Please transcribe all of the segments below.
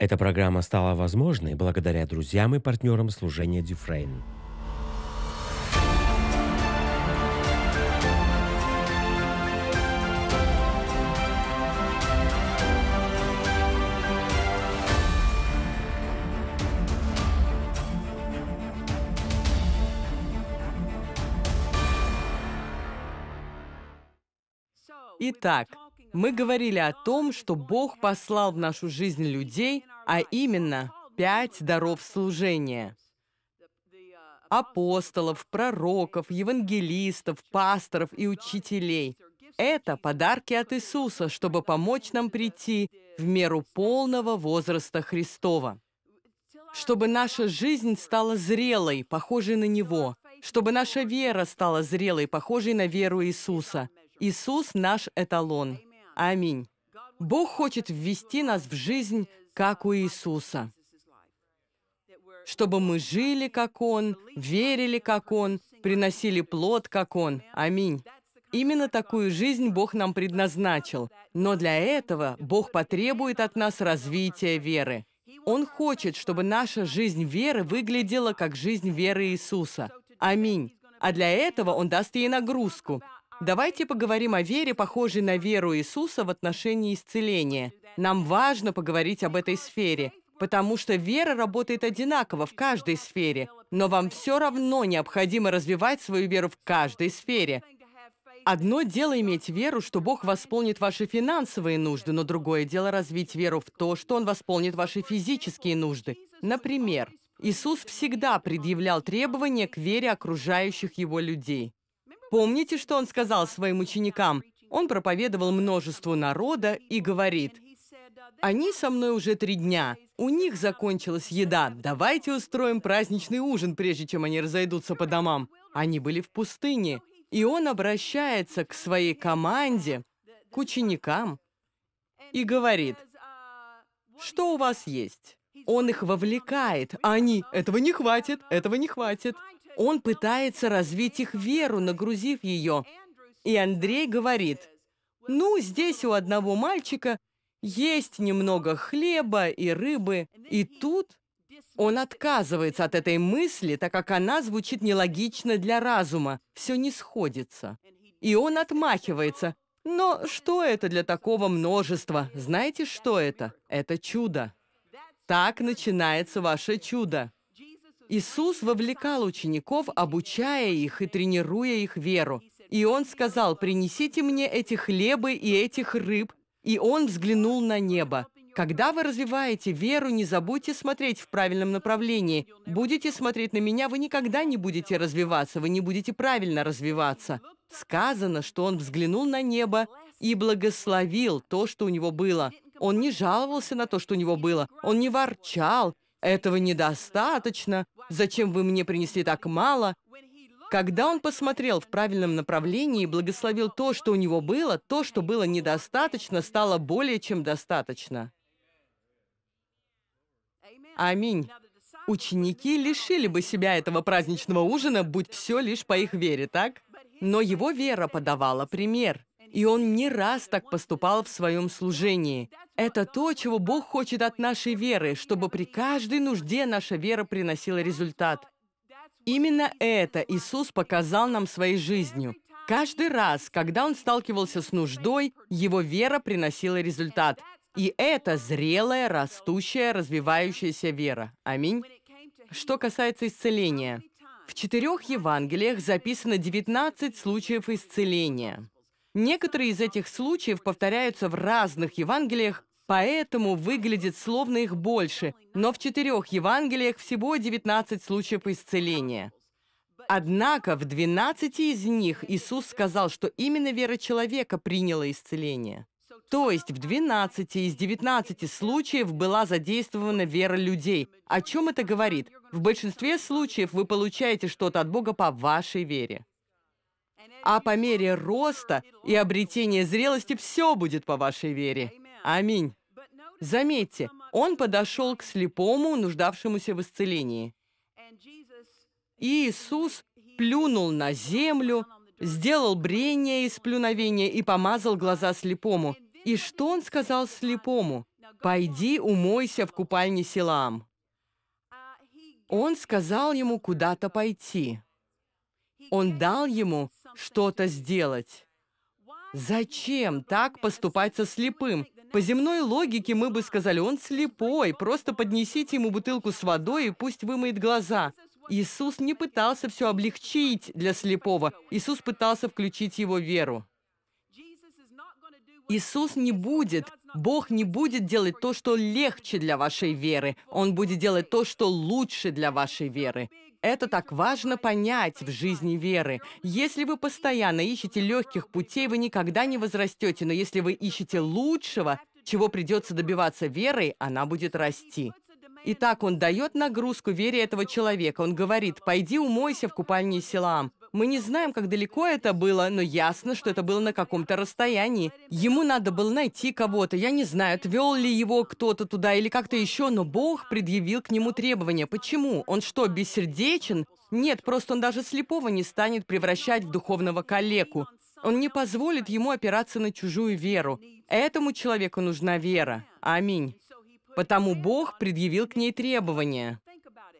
Эта программа стала возможной благодаря друзьям и партнерам служения Дюфрейн. Итак, мы говорили о том, что Бог послал в нашу жизнь людей, а именно пять даров служения апостолов, пророков, евангелистов, пасторов и учителей. Это подарки от Иисуса, чтобы помочь нам прийти в меру полного возраста Христова. Чтобы наша жизнь стала зрелой, похожей на Него. Чтобы наша вера стала зрелой, похожей на веру Иисуса. Иисус – наш эталон. Аминь. Бог хочет ввести нас в жизнь, как у Иисуса, чтобы мы жили, как Он, верили, как Он, приносили плод, как Он. Аминь. Именно такую жизнь Бог нам предназначил. Но для этого Бог потребует от нас развития веры. Он хочет, чтобы наша жизнь веры выглядела как жизнь веры Иисуса. Аминь. А для этого Он даст ей нагрузку. Давайте поговорим о вере, похожей на веру Иисуса в отношении исцеления. Нам важно поговорить об этой сфере, потому что вера работает одинаково в каждой сфере, но вам все равно необходимо развивать свою веру в каждой сфере. Одно дело иметь веру, что Бог восполнит ваши финансовые нужды, но другое дело развить веру в то, что Он восполнит ваши физические нужды. Например, Иисус всегда предъявлял требования к вере окружающих Его людей. Помните, что он сказал своим ученикам? Он проповедовал множеству народа и говорит, «Они со мной уже три дня, у них закончилась еда, давайте устроим праздничный ужин, прежде чем они разойдутся по домам». Они были в пустыне, и он обращается к своей команде, к ученикам, и говорит, «Что у вас есть?» Он их вовлекает, а они «Этого не хватит, этого не хватит». Он пытается развить их веру, нагрузив ее. И Андрей говорит, «Ну, здесь у одного мальчика есть немного хлеба и рыбы». И тут он отказывается от этой мысли, так как она звучит нелогично для разума. Все не сходится. И он отмахивается. Но что это для такого множества? Знаете, что это? Это чудо. Так начинается ваше чудо. Иисус вовлекал учеников, обучая их и тренируя их веру. И Он сказал, «Принесите мне эти хлебы и этих рыб». И Он взглянул на небо. Когда вы развиваете веру, не забудьте смотреть в правильном направлении. Будете смотреть на меня, вы никогда не будете развиваться, вы не будете правильно развиваться. Сказано, что он взглянул на небо и благословил то, что у него было. Он не жаловался на то, что у него было. Он не ворчал. «Этого недостаточно. Зачем вы мне принесли так мало?» Когда он посмотрел в правильном направлении и благословил то, что у него было, то, что было недостаточно, стало более чем достаточно. Аминь. Ученики лишили бы себя этого праздничного ужина, будь все лишь по их вере, так? Но его вера подавала пример, и он не раз так поступал в своем служении. Это то, чего Бог хочет от нашей веры, чтобы при каждой нужде наша вера приносила результат. Именно это Иисус показал нам своей жизнью. Каждый раз, когда он сталкивался с нуждой, его вера приносила результат. И это зрелая, растущая, развивающаяся вера. Аминь. Что касается исцеления. В четырех Евангелиях записано 19 случаев исцеления. Некоторые из этих случаев повторяются в разных Евангелиях, поэтому выглядит словно их больше, но в четырех Евангелиях всего 19 случаев исцеления. Однако в 12 из них Иисус сказал, что именно вера человека приняла исцеление. То есть в 12 из 19 случаев была задействована вера людей. О чем это говорит? В большинстве случаев вы получаете что-то от Бога по вашей вере. А по мере роста и обретения зрелости все будет по вашей вере. Аминь. Заметьте, он подошел к слепому, нуждавшемуся в исцелении. И Иисус плюнул на землю, сделал брение из плюновения и помазал глаза слепому. И что он сказал слепому? «Пойди умойся в купальне Силаам». Он сказал ему куда-то пойти. Он дал ему что-то сделать. Зачем так поступать со слепым? По земной логике мы бы сказали, он слепой, просто поднесите ему бутылку с водой и пусть вымоет глаза. Иисус не пытался все облегчить для слепого, Иисус пытался включить его веру. Иисус не будет, Бог не будет делать то, что легче для вашей веры. Он будет делать то, что лучше для вашей веры. Это так важно понять в жизни веры. Если вы постоянно ищете легких путей, вы никогда не возрастете, но если вы ищете лучшего, чего придется добиваться верой, она будет расти. И так он дает нагрузку вере этого человека. Он говорит, пойди умойся в купальне Силаам. Мы не знаем, как далеко это было, но ясно, что это было на каком-то расстоянии. Ему надо было найти кого-то. Я не знаю, отвел ли его кто-то туда или как-то еще, но Бог предъявил к нему требования. Почему? Он что, бессердечен? Нет, просто он даже слепого не станет превращать в духовного калеку. Он не позволит ему опираться на чужую веру. Этому человеку нужна вера. Аминь. Потому Бог предъявил к ней требования.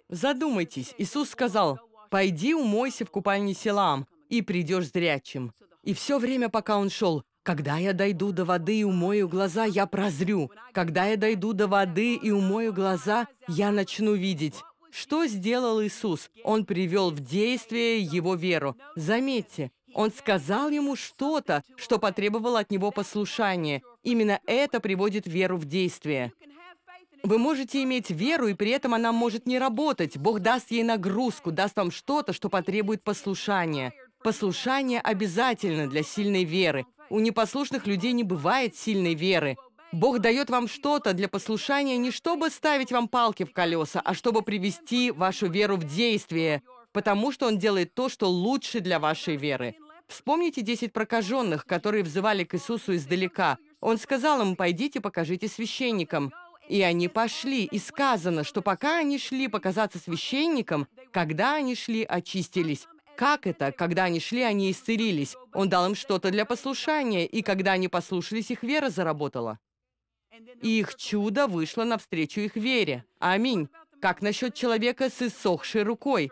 Задумайтесь, Иисус сказал, «Пойди умойся в купальне Селам, и придешь зрячим». И все время, пока он шел, «Когда я дойду до воды и умою глаза, я прозрю. Когда я дойду до воды и умою глаза, я начну видеть». Что сделал Иисус? Он привел в действие его веру. Заметьте, он сказал ему что-то, что потребовало от него послушания. Именно это приводит веру в действие. Вы можете иметь веру, и при этом она может не работать. Бог даст ей нагрузку, даст вам что-то, что потребует послушания. Послушание обязательно для сильной веры. У непослушных людей не бывает сильной веры. Бог дает вам что-то для послушания не чтобы ставить вам палки в колеса, а чтобы привести вашу веру в действие, потому что Он делает то, что лучше для вашей веры. Вспомните десять прокаженных, которые взывали к Иисусу издалека. Он сказал им, пойдите покажите священникам. И они пошли, и сказано, что пока они шли показаться священникам, когда они шли, очистились. Как это? Когда они шли, они исцелились. Он дал им что-то для послушания, и когда они послушались, их вера заработала. И их чудо вышло навстречу их вере. Аминь. Как насчет человека с иссохшей рукой?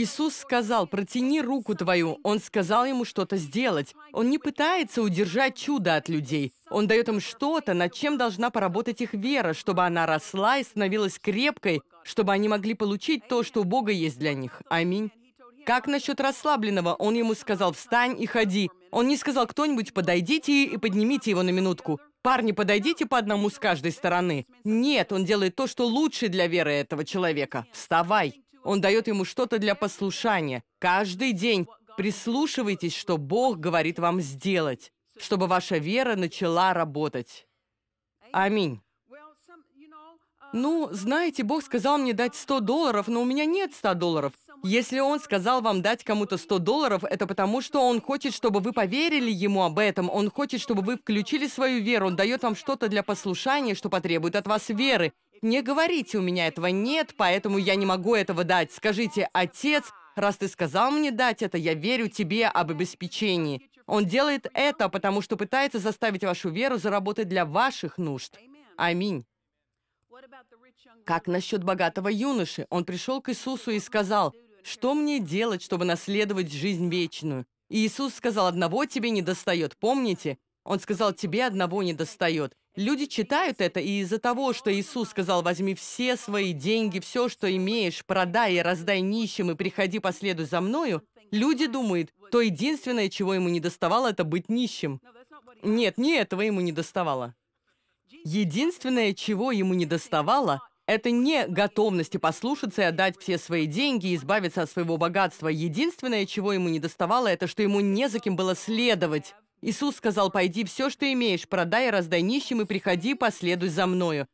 Иисус сказал, протяни руку твою. Он сказал ему что-то сделать. Он не пытается удержать чудо от людей. Он дает им что-то, над чем должна поработать их вера, чтобы она росла и становилась крепкой, чтобы они могли получить то, что у Бога есть для них. Аминь. Как насчет расслабленного? Он ему сказал, встань и ходи. Он не сказал, кто-нибудь подойдите и поднимите его на минутку. Парни, подойдите по одному с каждой стороны. Нет, он делает то, что лучше для веры этого человека. Вставай. Он дает ему что-то для послушания. Каждый день прислушивайтесь, что Бог говорит вам сделать, чтобы ваша вера начала работать. Аминь. Ну, знаете, Бог сказал мне дать 100 долларов, но у меня нет 100 долларов. Если Он сказал вам дать кому-то 100 долларов, это потому, что Он хочет, чтобы вы поверили Ему об этом. Он хочет, чтобы вы включили свою веру. Он дает вам что-то для послушания, что потребует от вас веры. Не говорите, у меня этого нет, поэтому я не могу этого дать. Скажите, отец, раз ты сказал мне дать это, я верю тебе об обеспечении. Он делает это, потому что пытается заставить вашу веру заработать для ваших нужд. Аминь. Как насчет богатого юноши? Он пришел к Иисусу и сказал, «Что мне делать, чтобы наследовать жизнь вечную?» И Иисус сказал, «Одного тебе не достает, помните?» Он сказал, «Тебе одного не достает. Люди читают это, и из-за того, что Иисус сказал, возьми все свои деньги, все, что имеешь, продай и раздай нищим, и приходи последуй за мною, люди думают, то единственное, чего ему не доставало, это быть нищим. Нет, не этого ему не доставало. Единственное, чего ему не доставало, это не готовности послушаться и отдать все свои деньги и избавиться от своего богатства. Единственное, чего ему не доставало, это что ему не за кем было следовать. Иисус сказал, «Пойди все, что имеешь, продай и раздай нищим, и приходи, последуй за мною».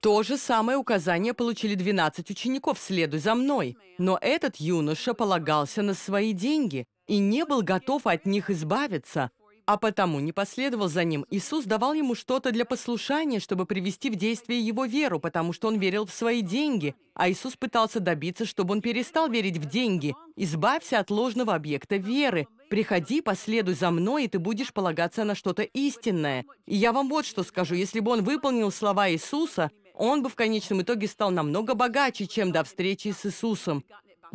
То же самое указание получили 12 учеников «следуй за мной». Но этот юноша полагался на свои деньги и не был готов от них избавиться, а потому не последовал за ним. Иисус давал ему что-то для послушания, чтобы привести в действие его веру, потому что он верил в свои деньги, а Иисус пытался добиться, чтобы он перестал верить в деньги. «Избавься от ложного объекта веры», Приходи, последуй за мной, и ты будешь полагаться на что-то истинное. И я вам вот что скажу. Если бы он выполнил слова Иисуса, он бы в конечном итоге стал намного богаче, чем до встречи с Иисусом,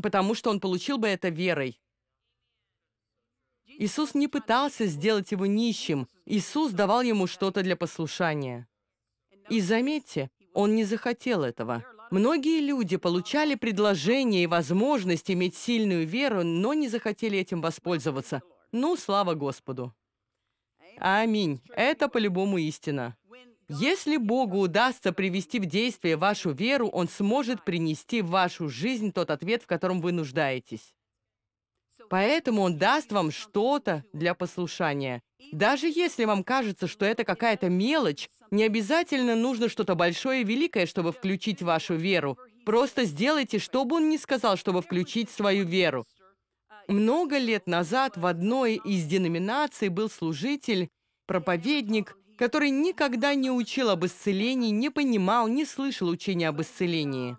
потому что он получил бы это верой. Иисус не пытался сделать его нищим. Иисус давал ему что-то для послушания. И заметьте, он не захотел этого. Многие люди получали предложение и возможность иметь сильную веру, но не захотели этим воспользоваться. Ну, слава Господу. Аминь. Это по-любому истина. Если Богу удастся привести в действие вашу веру, Он сможет принести в вашу жизнь тот ответ, в котором вы нуждаетесь. Поэтому Он даст вам что-то для послушания. Даже если вам кажется, что это какая-то мелочь, не обязательно нужно что-то большое и великое, чтобы включить вашу веру. Просто сделайте, что бы он ни сказал, чтобы включить свою веру. Много лет назад в одной из деноминаций был служитель, проповедник, который никогда не учил об исцелении, не понимал, не слышал учения об исцелении.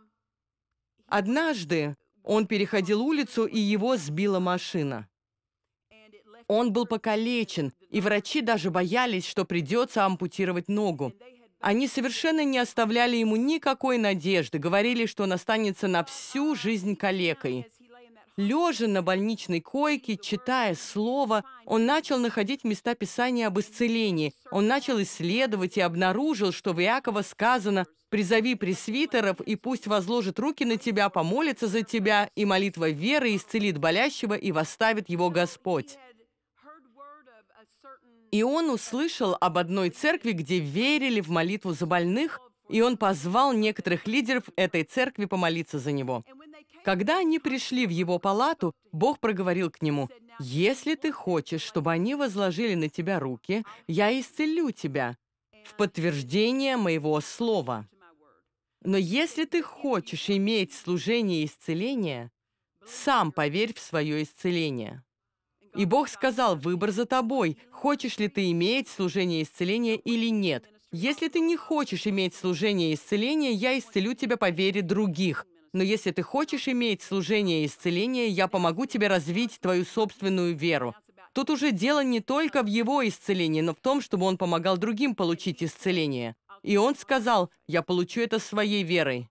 Однажды он переходил улицу, и его сбила машина. Он был покалечен, и врачи даже боялись, что придется ампутировать ногу. Они совершенно не оставляли ему никакой надежды, говорили, что он останется на всю жизнь калекой. Лежа на больничной койке, читая слово, он начал находить места Писания об исцелении. Он начал исследовать и обнаружил, что в Иакова сказано «Призови пресвитеров, и пусть возложит руки на тебя, помолится за тебя, и молитва веры исцелит болящего, и восставит его Господь». И он услышал об одной церкви, где верили в молитву за больных, и он позвал некоторых лидеров этой церкви помолиться за него. Когда они пришли в его палату, Бог проговорил к нему, «Если ты хочешь, чтобы они возложили на тебя руки, я исцелю тебя в подтверждение моего слова. Но если ты хочешь иметь служение исцеления, сам поверь в свое исцеление». И Бог сказал, выбор за тобой, хочешь ли ты иметь служение исцеления или нет. Если ты не хочешь иметь служение исцеления, я исцелю тебя по вере других. Но если ты хочешь иметь служение и исцеление, я помогу тебе развить твою собственную веру. Тут уже дело не только в его исцелении, но в том, чтобы он помогал другим получить исцеление. И он сказал, я получу это своей верой.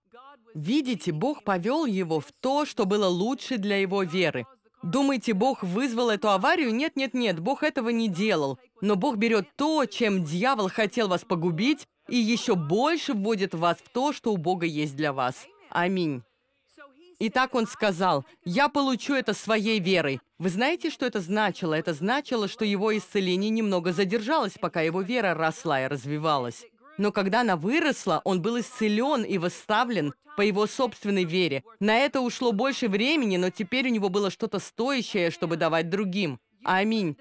Видите, Бог повел его в то, что было лучше для его веры. Думаете, Бог вызвал эту аварию? Нет, нет, нет, Бог этого не делал. Но Бог берет то, чем дьявол хотел вас погубить, и еще больше вводит вас в то, что у Бога есть для вас. Аминь. И так он сказал, «Я получу это своей верой». Вы знаете, что это значило? Это значило, что его исцеление немного задержалось, пока его вера росла и развивалась. Но когда она выросла, он был исцелен и восставлен по его собственной вере. На это ушло больше времени, но теперь у него было что-то стоящее, чтобы давать другим. Аминь.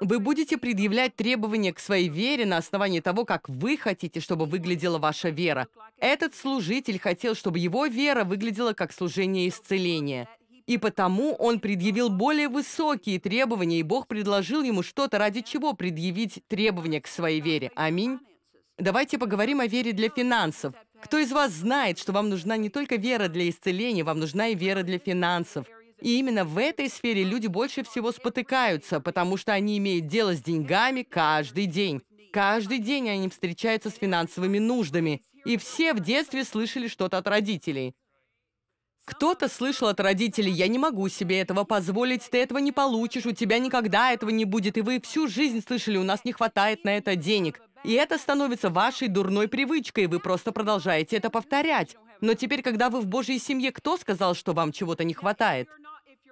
Вы будете предъявлять требования к своей вере на основании того, как вы хотите, чтобы выглядела ваша вера. Этот служитель хотел, чтобы его вера выглядела как служение исцеления. И потому он предъявил более высокие требования, и Бог предложил ему что-то, ради чего предъявить требования к своей вере. Аминь. Давайте поговорим о вере для финансов. Кто из вас знает, что вам нужна не только вера для исцеления, вам нужна и вера для финансов? И именно в этой сфере люди больше всего спотыкаются, потому что они имеют дело с деньгами каждый день. Каждый день они встречаются с финансовыми нуждами. И все в детстве слышали что-то от родителей. Кто-то слышал от родителей, я не могу себе этого позволить, ты этого не получишь, у тебя никогда этого не будет, и вы всю жизнь слышали, у нас не хватает на это денег. И это становится вашей дурной привычкой, и вы просто продолжаете это повторять. Но теперь, когда вы в Божьей семье, кто сказал, что вам чего-то не хватает?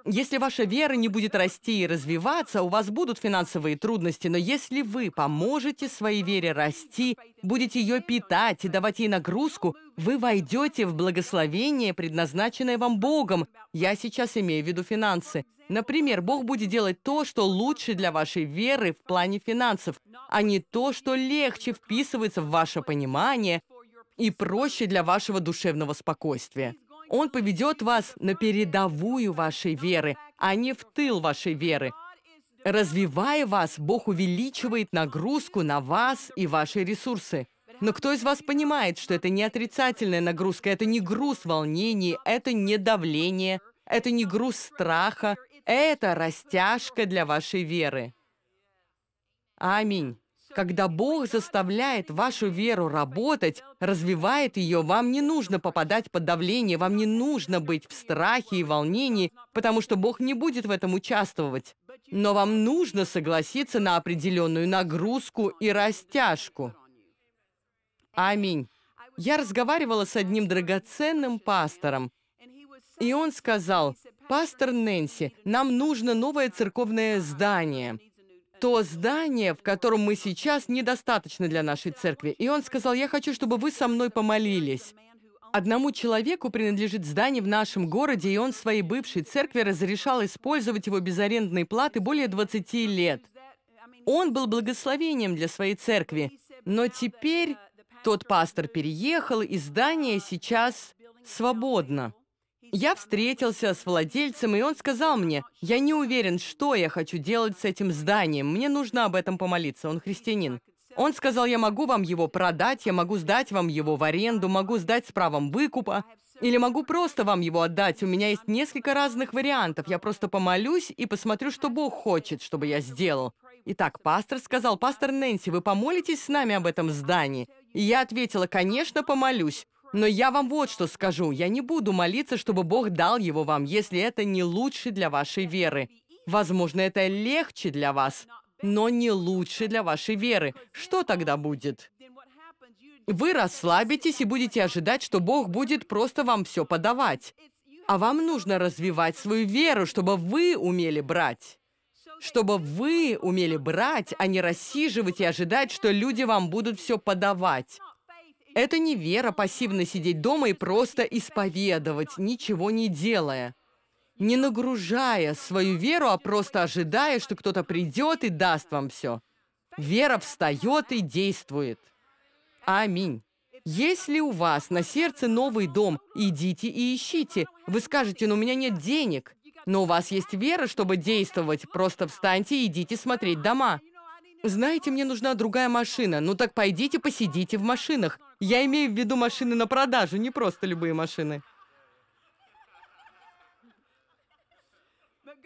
Если ваша вера не будет расти и развиваться, у вас будут финансовые трудности, но если вы поможете своей вере расти, будете ее питать и давать ей нагрузку, вы войдете в благословение, предназначенное вам Богом. Я сейчас имею в виду финансы. Например, Бог будет делать то, что лучше для вашей веры в плане финансов, а не то, что легче вписывается в ваше понимание и проще для вашего душевного спокойствия. Он поведет вас на передовую вашей веры, а не в тыл вашей веры. Развивая вас, Бог увеличивает нагрузку на вас и ваши ресурсы. Но кто из вас понимает, что это не отрицательная нагрузка, это не груз волнений, это не давление, это не груз страха, это растяжка для вашей веры. Аминь. Когда Бог заставляет вашу веру работать, развивает ее, вам не нужно попадать под давление, вам не нужно быть в страхе и волнении, потому что Бог не будет в этом участвовать. Но вам нужно согласиться на определенную нагрузку и растяжку. Аминь. Я разговаривала с одним драгоценным пастором, и он сказал, «Пастор Нэнси, нам нужно новое церковное здание» то здание, в котором мы сейчас, недостаточно для нашей церкви. И он сказал, я хочу, чтобы вы со мной помолились. Одному человеку принадлежит здание в нашем городе, и он своей бывшей церкви разрешал использовать его без арендной платы более 20 лет. Он был благословением для своей церкви. Но теперь тот пастор переехал, и здание сейчас свободно. Я встретился с владельцем, и он сказал мне, «Я не уверен, что я хочу делать с этим зданием. Мне нужно об этом помолиться. Он христианин». Он сказал, я могу вам его продать, я могу сдать вам его в аренду, могу сдать с правом выкупа, или могу просто вам его отдать. У меня есть несколько разных вариантов. Я просто помолюсь и посмотрю, что Бог хочет, чтобы я сделал. Итак, пастор сказал, пастор Нэнси, вы помолитесь с нами об этом здании? И я ответила, конечно, помолюсь. Но я вам вот что скажу. Я не буду молиться, чтобы Бог дал его вам, если это не лучше для вашей веры. Возможно, это легче для вас, но не лучше для вашей веры. Что тогда будет? Вы расслабитесь и будете ожидать, что Бог будет просто вам все подавать. А вам нужно развивать свою веру, чтобы вы умели брать. Чтобы вы умели брать, а не рассиживать и ожидать, что люди вам будут все подавать. Это не вера пассивно сидеть дома и просто исповедовать, ничего не делая. Не нагружая свою веру, а просто ожидая, что кто-то придет и даст вам все. Вера встает и действует. Аминь. Если у вас на сердце новый дом, идите и ищите. Вы скажете, но «Ну, у меня нет денег. Но у вас есть вера, чтобы действовать. Просто встаньте и идите смотреть дома. Знаете, мне нужна другая машина. Ну так пойдите посидите в машинах. Я имею в виду машины на продажу, не просто любые машины.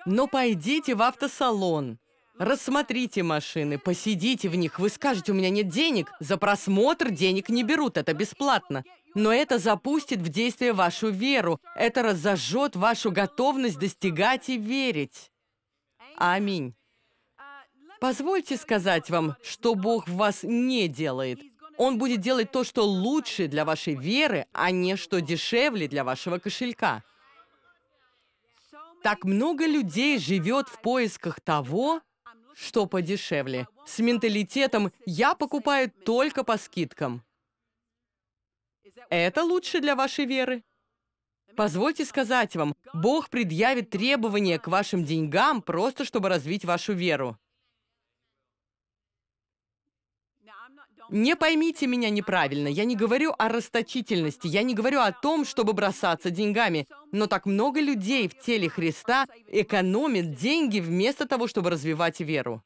Но пойдите в автосалон, рассмотрите машины, посидите в них. Вы скажете, у меня нет денег. За просмотр денег не берут, это бесплатно. Но это запустит в действие вашу веру. Это разожжет вашу готовность достигать и верить. Аминь. Позвольте сказать вам, что Бог в вас не делает. Он будет делать то, что лучше для вашей веры, а не что дешевле для вашего кошелька. Так много людей живет в поисках того, что подешевле. С менталитетом «я покупаю только по скидкам». Это лучше для вашей веры? Позвольте сказать вам, Бог предъявит требования к вашим деньгам просто, чтобы развить вашу веру. Не поймите меня неправильно, я не говорю о расточительности, я не говорю о том, чтобы бросаться деньгами. Но так много людей в теле Христа экономят деньги вместо того, чтобы развивать веру.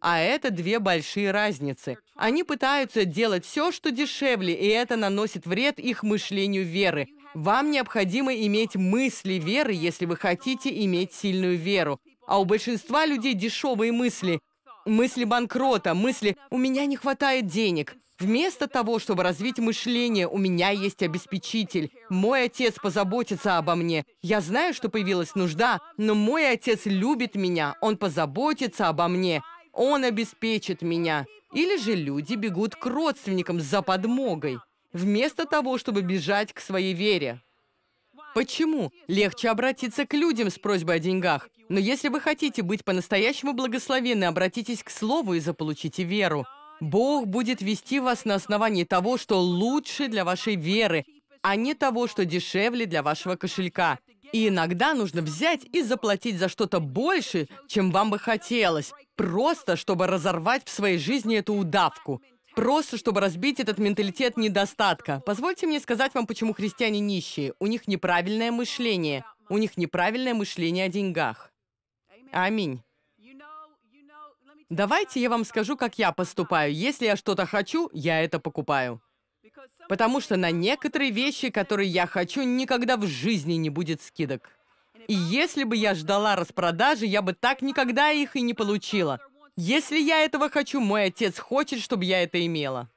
А это две большие разницы. Они пытаются делать все, что дешевле, и это наносит вред их мышлению веры. Вам необходимо иметь мысли веры, если вы хотите иметь сильную веру. А у большинства людей дешевые мысли, мысли банкрота, мысли «у меня не хватает денег». Вместо того, чтобы развить мышление, у меня есть обеспечитель. Мой отец позаботится обо мне. Я знаю, что появилась нужда, но мой отец любит меня. Он позаботится обо мне. Он обеспечит меня. Или же люди бегут к родственникам за подмогой, вместо того, чтобы бежать к своей вере. Почему? Легче обратиться к людям с просьбой о деньгах. Но если вы хотите быть по-настоящему благословенны, обратитесь к Слову и заполучите веру. Бог будет вести вас на основании того, что лучше для вашей веры, а не того, что дешевле для вашего кошелька. И иногда нужно взять и заплатить за что-то больше, чем вам бы хотелось, просто чтобы разорвать в своей жизни эту удавку. Просто, чтобы разбить этот менталитет недостатка. Позвольте мне сказать вам, почему христиане нищие. У них неправильное мышление. У них неправильное мышление о деньгах. Аминь. Давайте я вам скажу, как я поступаю. Если я что-то хочу, я это покупаю. Потому что на некоторые вещи, которые я хочу, никогда в жизни не будет скидок. И если бы я ждала распродажи, я бы так никогда их и не получила. Если я этого хочу, мой отец хочет, чтобы я это имела.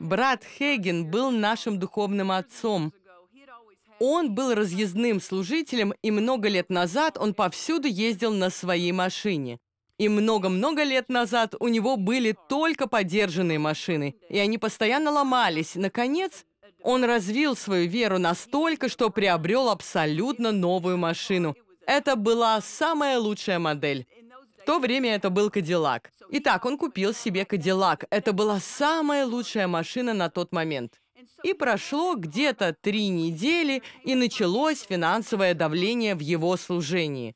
Брат Хейген был нашим духовным отцом. Он был разъездным служителем, и много лет назад он повсюду ездил на своей машине. И много-много лет назад у него были только подержанные машины, и они постоянно ломались. Наконец, он развил свою веру настолько, что приобрел абсолютно новую машину. Это была самая лучшая модель. В то время это был Кадиллак. Итак, он купил себе Кадиллак. Это была самая лучшая машина на тот момент. И прошло где-то три недели, и началось финансовое давление в его служении.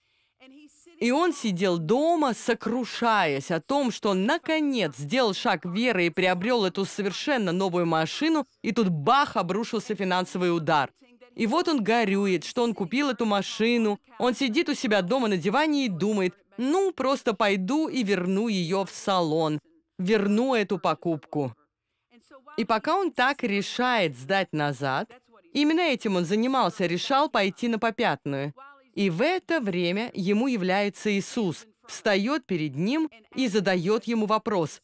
И он сидел дома, сокрушаясь о том, что он наконец сделал шаг веры и приобрел эту совершенно новую машину, и тут бах, обрушился финансовый удар – и вот он горюет, что он купил эту машину. Он сидит у себя дома на диване и думает, ну, просто пойду и верну ее в салон. Верну эту покупку. И пока он так решает сдать назад, именно этим он занимался, решал пойти на попятную. И в это время ему является Иисус, встает перед ним и задает ему вопрос.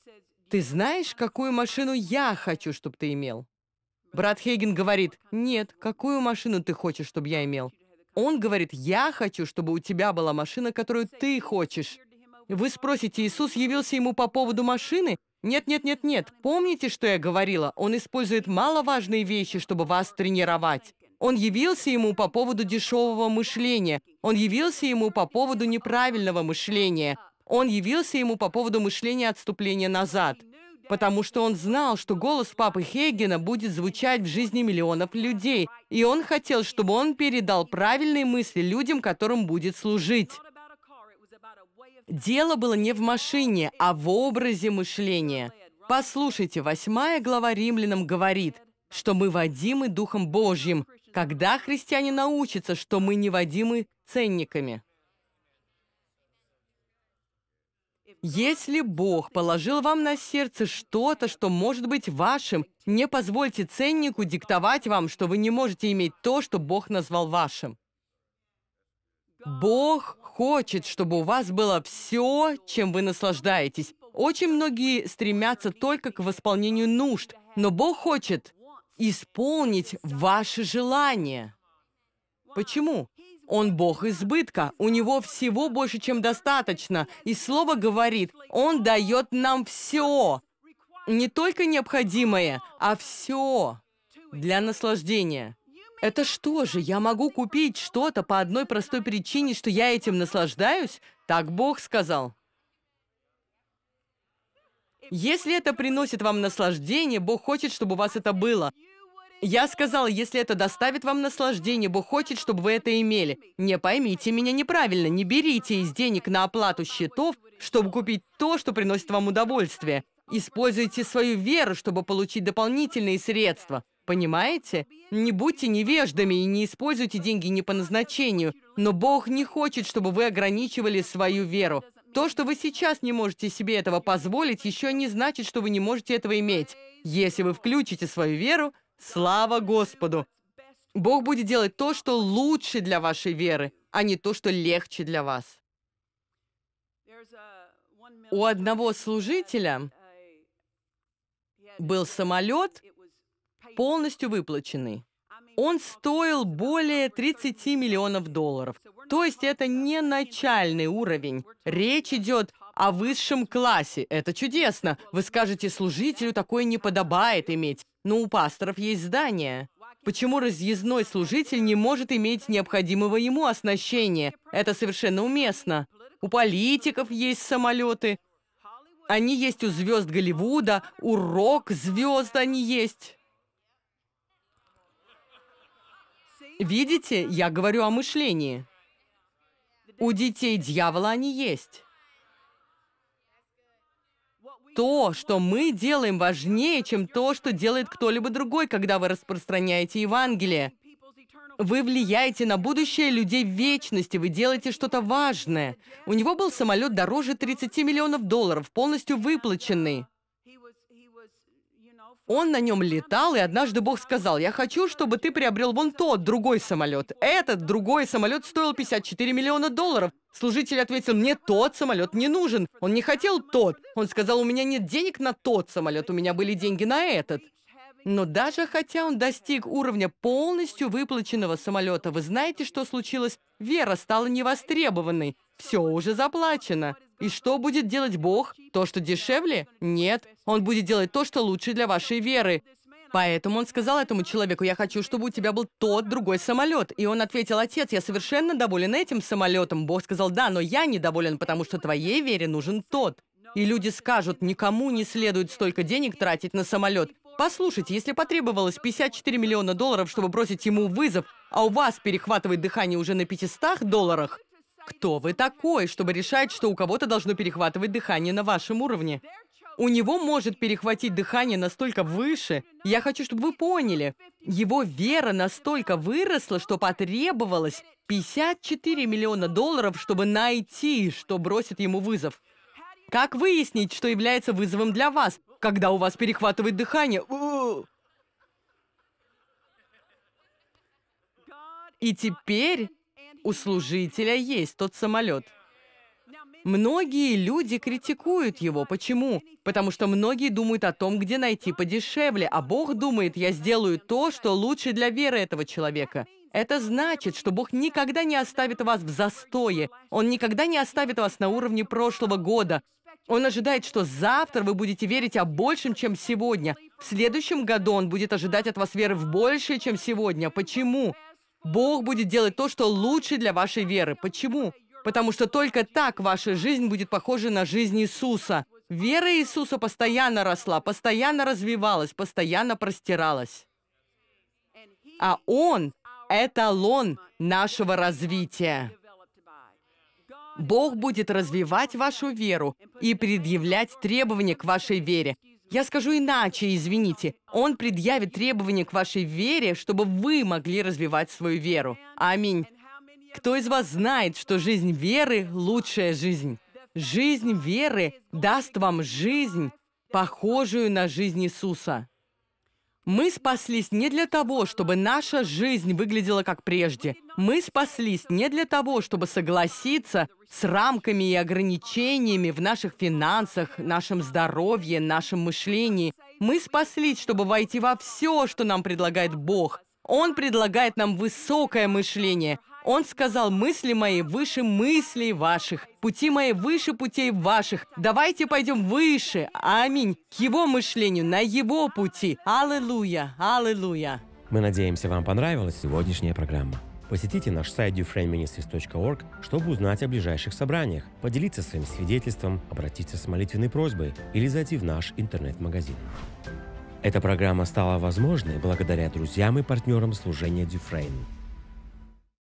«Ты знаешь, какую машину я хочу, чтобы ты имел?» Брат Хейген говорит, нет, какую машину ты хочешь, чтобы я имел? Он говорит, я хочу, чтобы у тебя была машина, которую ты хочешь. Вы спросите, Иисус явился ему по поводу машины? Нет, нет, нет, нет. Помните, что я говорила? Он использует маловажные вещи, чтобы вас тренировать. Он явился ему по поводу дешевого мышления. Он явился ему по поводу неправильного мышления. Он явился ему по поводу мышления отступления назад потому что он знал, что голос папы Хейгена будет звучать в жизни миллионов людей, и он хотел, чтобы он передал правильные мысли людям, которым будет служить. Дело было не в машине, а в образе мышления. Послушайте, восьмая глава римлянам говорит, что мы водимы Духом Божьим, когда христиане научатся, что мы не водимы ценниками. Если Бог положил вам на сердце что-то, что может быть вашим, не позвольте ценнику диктовать вам, что вы не можете иметь то, что Бог назвал вашим. Бог хочет, чтобы у вас было все, чем вы наслаждаетесь. Очень многие стремятся только к восполнению нужд, но Бог хочет исполнить ваши желания. Почему? Он бог избытка, у него всего больше, чем достаточно. И слово говорит, он дает нам все. Не только необходимое, а все для наслаждения. Это что же, я могу купить что-то по одной простой причине, что я этим наслаждаюсь? Так Бог сказал. Если это приносит вам наслаждение, Бог хочет, чтобы у вас это было. Я сказал, если это доставит вам наслаждение, Бог хочет, чтобы вы это имели. Не поймите меня неправильно, не берите из денег на оплату счетов, чтобы купить то, что приносит вам удовольствие. Используйте свою веру, чтобы получить дополнительные средства. Понимаете? Не будьте невеждами и не используйте деньги не по назначению. Но Бог не хочет, чтобы вы ограничивали свою веру. То, что вы сейчас не можете себе этого позволить, еще не значит, что вы не можете этого иметь. Если вы включите свою веру, Слава Господу! Бог будет делать то, что лучше для вашей веры, а не то, что легче для вас. У одного служителя был самолет, полностью выплаченный. Он стоил более 30 миллионов долларов. То есть это не начальный уровень. Речь идет о высшем классе. Это чудесно. Вы скажете, служителю такое не подобает иметь. Но у пасторов есть здание. Почему разъездной служитель не может иметь необходимого ему оснащения? Это совершенно уместно. У политиков есть самолеты. Они есть у звезд Голливуда, у рок-звезд они есть. Видите, я говорю о мышлении. У детей дьявола они есть то, что мы делаем, важнее, чем то, что делает кто-либо другой, когда вы распространяете Евангелие. Вы влияете на будущее людей в вечности, вы делаете что-то важное. У него был самолет дороже 30 миллионов долларов, полностью выплаченный. Он на нем летал, и однажды Бог сказал, «Я хочу, чтобы ты приобрел вон тот, другой самолет». Этот другой самолет стоил 54 миллиона долларов. Служитель ответил, «Мне тот самолет не нужен». Он не хотел тот. Он сказал, «У меня нет денег на тот самолет, у меня были деньги на этот». Но даже хотя он достиг уровня полностью выплаченного самолета, вы знаете, что случилось? Вера стала невостребованной. Все уже заплачено. И что будет делать Бог? То, что дешевле? Нет. Он будет делать то, что лучше для вашей веры. Поэтому он сказал этому человеку, я хочу, чтобы у тебя был тот другой самолет. И он ответил, отец, я совершенно доволен этим самолетом. Бог сказал, да, но я недоволен, потому что твоей вере нужен тот. И люди скажут, никому не следует столько денег тратить на самолет. Послушайте, если потребовалось 54 миллиона долларов, чтобы бросить ему вызов, а у вас перехватывает дыхание уже на 500 долларах, кто вы такой, чтобы решать, что у кого-то должно перехватывать дыхание на вашем уровне? У него может перехватить дыхание настолько выше. Я хочу, чтобы вы поняли. Его вера настолько выросла, что потребовалось 54 миллиона долларов, чтобы найти, что бросит ему вызов. Как выяснить, что является вызовом для вас, когда у вас перехватывает дыхание? И теперь у служителя есть тот самолет. Многие люди критикуют его. Почему? Потому что многие думают о том, где найти подешевле, а Бог думает, я сделаю то, что лучше для веры этого человека. Это значит, что Бог никогда не оставит вас в застое. Он никогда не оставит вас на уровне прошлого года. Он ожидает, что завтра вы будете верить о большем, чем сегодня. В следующем году он будет ожидать от вас веры в большее, чем сегодня. Почему? Бог будет делать то, что лучше для вашей веры. Почему? Потому что только так ваша жизнь будет похожа на жизнь Иисуса. Вера Иисуса постоянно росла, постоянно развивалась, постоянно простиралась. А Он – эталон нашего развития. Бог будет развивать вашу веру и предъявлять требования к вашей вере. Я скажу иначе, извините. Он предъявит требования к вашей вере, чтобы вы могли развивать свою веру. Аминь. Кто из вас знает, что жизнь веры – лучшая жизнь? Жизнь веры даст вам жизнь, похожую на жизнь Иисуса. Мы спаслись не для того, чтобы наша жизнь выглядела как прежде. Мы спаслись не для того, чтобы согласиться с рамками и ограничениями в наших финансах, нашем здоровье, нашем мышлении. Мы спаслись, чтобы войти во все, что нам предлагает Бог. Он предлагает нам высокое мышление, он сказал, мысли мои выше мыслей ваших, пути мои выше путей ваших. Давайте пойдем выше, аминь, к его мышлению, на его пути. Аллилуйя, аллилуйя. Мы надеемся, вам понравилась сегодняшняя программа. Посетите наш сайт duframeministries.org, чтобы узнать о ближайших собраниях, поделиться своим свидетельством, обратиться с молитвенной просьбой или зайти в наш интернет-магазин. Эта программа стала возможной благодаря друзьям и партнерам служения Дюфрейн.